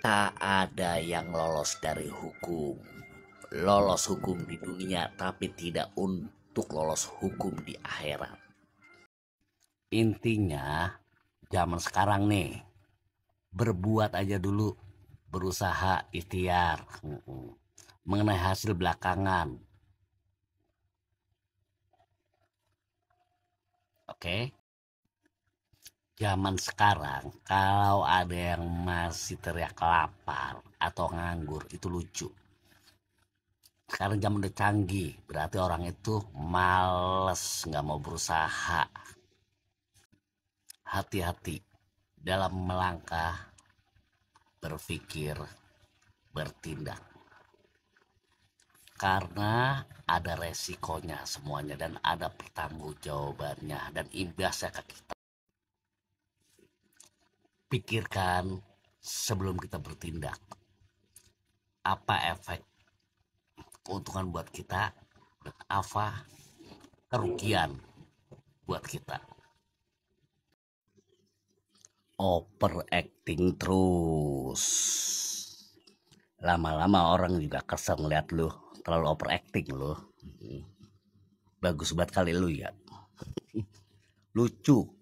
tak ada yang lolos dari hukum. Lolos hukum di dunia tapi tidak untuk lolos hukum di akhirat. Intinya zaman sekarang nih berbuat aja dulu berusaha ikhtiar mengenai hasil belakangan. Oke. Okay? zaman sekarang kalau ada yang masih teriak lapar atau nganggur itu lucu sekarang zaman udah canggih berarti orang itu males nggak mau berusaha hati-hati dalam melangkah berpikir bertindak karena ada resikonya semuanya dan ada pertanggung jawabannya dan imbasnya ke kita pikirkan sebelum kita bertindak. Apa efek keuntungan buat kita dan apa kerugian buat kita. Overacting terus. Lama-lama orang juga kesel ngeliat lu terlalu overacting lu. Bagus banget kali lu ya. Lucu